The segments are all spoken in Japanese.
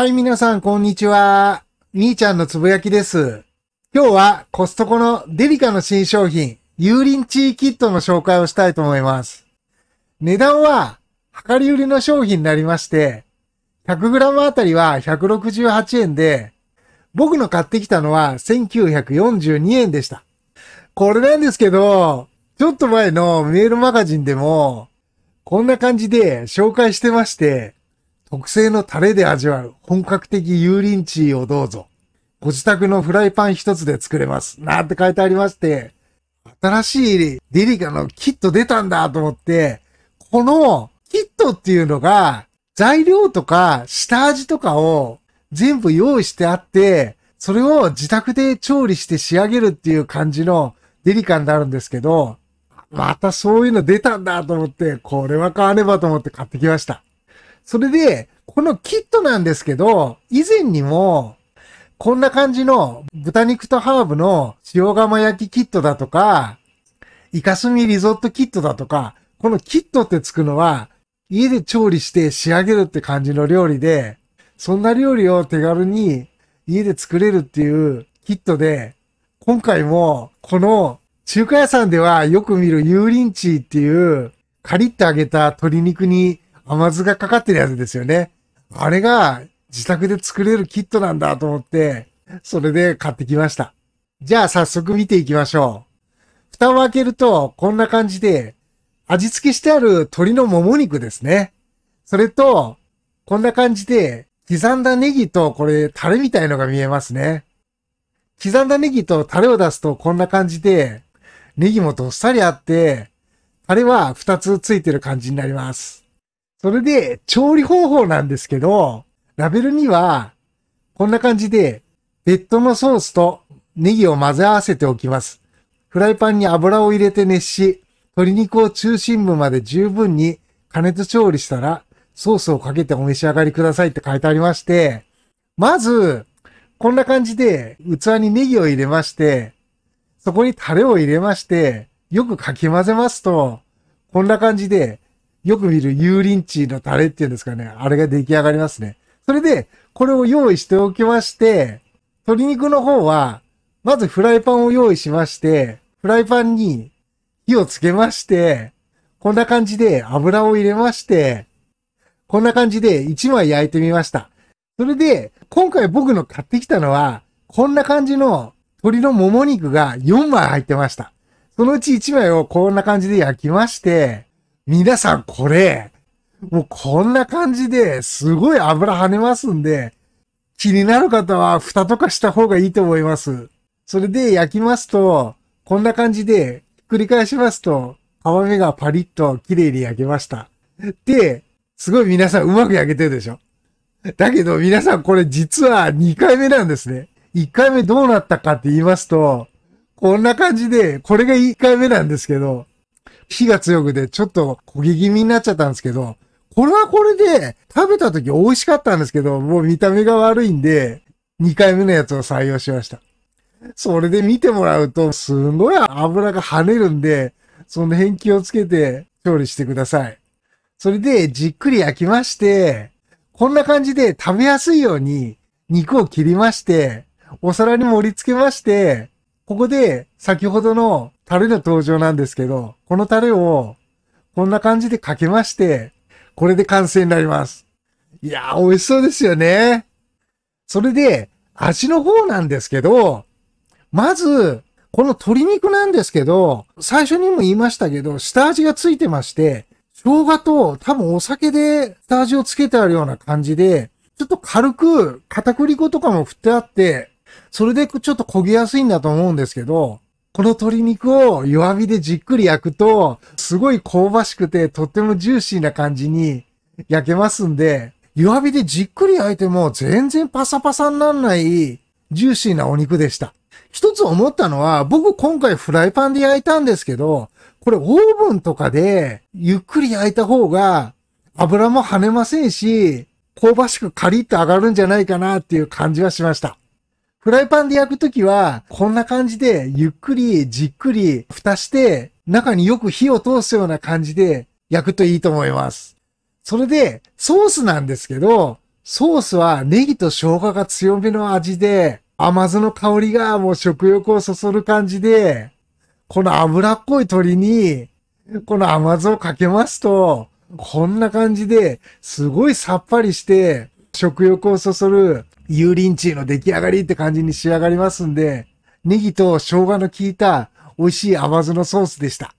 はい、皆さん、こんにちは。みーちゃんのつぶやきです。今日はコストコのデリカの新商品、油淋チーキットの紹介をしたいと思います。値段は、量り売りの商品になりまして、100g あたりは168円で、僕の買ってきたのは1942円でした。これなんですけど、ちょっと前のメールマガジンでも、こんな感じで紹介してまして、特製のタレで味わう本格的油淋鶏をどうぞ。ご自宅のフライパン一つで作れます。なんて書いてありまして、新しいデリカのキット出たんだと思って、このキットっていうのが材料とか下味とかを全部用意してあって、それを自宅で調理して仕上げるっていう感じのデリカになるんですけど、またそういうの出たんだと思って、これは買わねばと思って買ってきました。それで、このキットなんですけど、以前にも、こんな感じの豚肉とハーブの塩釜焼きキットだとか、イカスミリゾットキットだとか、このキットってつくのは、家で調理して仕上げるって感じの料理で、そんな料理を手軽に家で作れるっていうキットで、今回もこの中華屋さんではよく見る油淋鶏っていうカリッと揚げた鶏肉に甘酢がかかってるやつですよね。あれが自宅で作れるキットなんだと思って、それで買ってきました。じゃあ早速見ていきましょう。蓋を開けるとこんな感じで、味付けしてある鶏のもも肉ですね。それと、こんな感じで、刻んだネギとこれタレみたいのが見えますね。刻んだネギとタレを出すとこんな感じで、ネギもどっさりあって、タレは2つついてる感じになります。それで、調理方法なんですけど、ラベルには、こんな感じで、ッドのソースとネギを混ぜ合わせておきます。フライパンに油を入れて熱し、鶏肉を中心部まで十分に加熱調理したら、ソースをかけてお召し上がりくださいって書いてありまして、まず、こんな感じで器にネギを入れまして、そこにタレを入れまして、よくかき混ぜますと、こんな感じでよく見る油淋鶏のタレっていうんですかね。あれが出来上がりますね。それで、これを用意しておきまして、鶏肉の方は、まずフライパンを用意しまして、フライパンに火をつけまして、こんな感じで油を入れまして、こんな感じで1枚焼いてみました。それで、今回僕の買ってきたのは、こんな感じの鶏のもも肉が4枚入ってました。そのうち1枚をこんな感じで焼きまして、皆さんこれ、もうこんな感じですごい油跳ねますんで、気になる方は蓋とかした方がいいと思います。それで焼きますと、こんな感じで、繰り返しますと、皮目がパリッと綺麗に焼けました。で、すごい皆さんうまく焼けてるでしょ。だけど皆さんこれ実は2回目なんですね。1回目どうなったかって言いますと、こんな感じで、これが1回目なんですけど、火が強くて、ちょっと焦げ気味になっちゃったんですけど、これはこれで、食べた時美味しかったんですけど、もう見た目が悪いんで、2回目のやつを採用しました。それで見てもらうと、すごい油が跳ねるんで、その辺気をつけて調理してください。それで、じっくり焼きまして、こんな感じで食べやすいように肉を切りまして、お皿に盛り付けまして、ここで先ほどのタレの登場なんですけど、このタレをこんな感じでかけまして、これで完成になります。いやー、美味しそうですよね。それで、味の方なんですけど、まず、この鶏肉なんですけど、最初にも言いましたけど、下味がついてまして、生姜と多分お酒で下味をつけてあるような感じで、ちょっと軽く片栗粉とかも振ってあって、それでちょっと焦げやすいんだと思うんですけど、この鶏肉を弱火でじっくり焼くと、すごい香ばしくて、とってもジューシーな感じに焼けますんで、弱火でじっくり焼いても全然パサパサにならないジューシーなお肉でした。一つ思ったのは、僕今回フライパンで焼いたんですけど、これオーブンとかでゆっくり焼いた方が油も跳ねませんし、香ばしくカリッと上がるんじゃないかなっていう感じはしました。フライパンで焼くときは、こんな感じで、ゆっくり、じっくり、蓋して、中によく火を通すような感じで焼くといいと思います。それで、ソースなんですけど、ソースはネギと生姜が強めの味で、甘酢の香りがもう食欲をそそる感じで、この脂っこい鶏に、この甘酢をかけますと、こんな感じですごいさっぱりして、食欲をそそる油淋鶏の出来上がりって感じに仕上がりますんで、ネギと生姜の効いた美味しい甘酢のソースでした。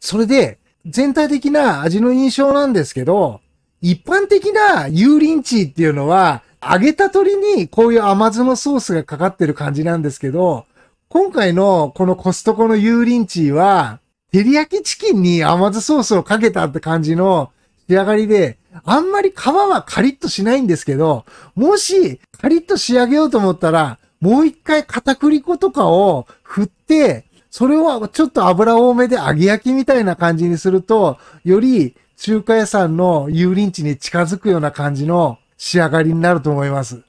それで、全体的な味の印象なんですけど、一般的な油淋鶏っていうのは、揚げた鶏にこういう甘酢のソースがかかってる感じなんですけど、今回のこのコストコの油淋鶏は、照り焼きチキンに甘酢ソースをかけたって感じの仕上がりで、あんまり皮はカリッとしないんですけど、もしカリッと仕上げようと思ったら、もう一回片栗粉とかを振って、それをちょっと油多めで揚げ焼きみたいな感じにすると、より中華屋さんの油淋地に近づくような感じの仕上がりになると思います。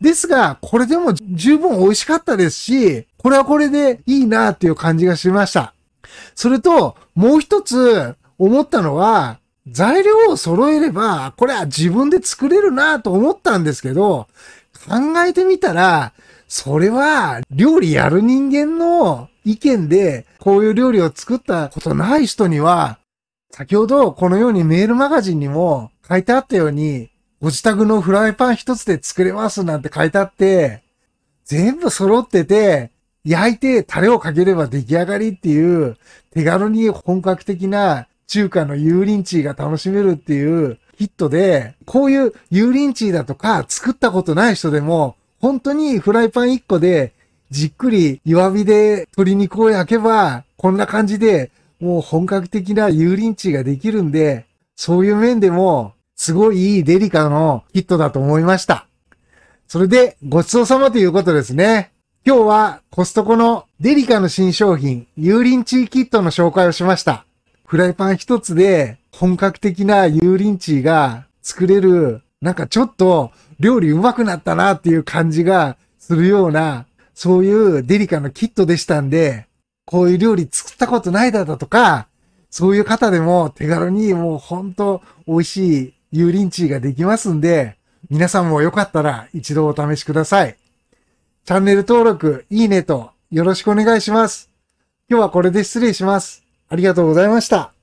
ですが、これでも十分美味しかったですし、これはこれでいいなっていう感じがしました。それと、もう一つ思ったのは、材料を揃えれば、これは自分で作れるなと思ったんですけど、考えてみたら、それは料理やる人間の意見で、こういう料理を作ったことない人には、先ほどこのようにメールマガジンにも書いてあったように、ご自宅のフライパン一つで作れますなんて書いてあって、全部揃ってて、焼いてタレをかければ出来上がりっていう、手軽に本格的な中華の油淋鶏が楽しめるっていうヒットで、こういう油淋鶏だとか作ったことない人でも、本当にフライパン1個でじっくり弱火で鶏肉を焼けば、こんな感じでもう本格的な油淋鶏ができるんで、そういう面でもすごいいいデリカのヒットだと思いました。それでごちそうさまということですね。今日はコストコのデリカの新商品、油淋鶏キットの紹介をしました。フライパン一つで本格的な油淋鶏が作れる、なんかちょっと料理うまくなったなっていう感じがするような、そういうデリカのキットでしたんで、こういう料理作ったことないだとか、そういう方でも手軽にもうほんと美味しい油淋鶏ができますんで、皆さんもよかったら一度お試しください。チャンネル登録、いいねとよろしくお願いします。今日はこれで失礼します。ありがとうございました。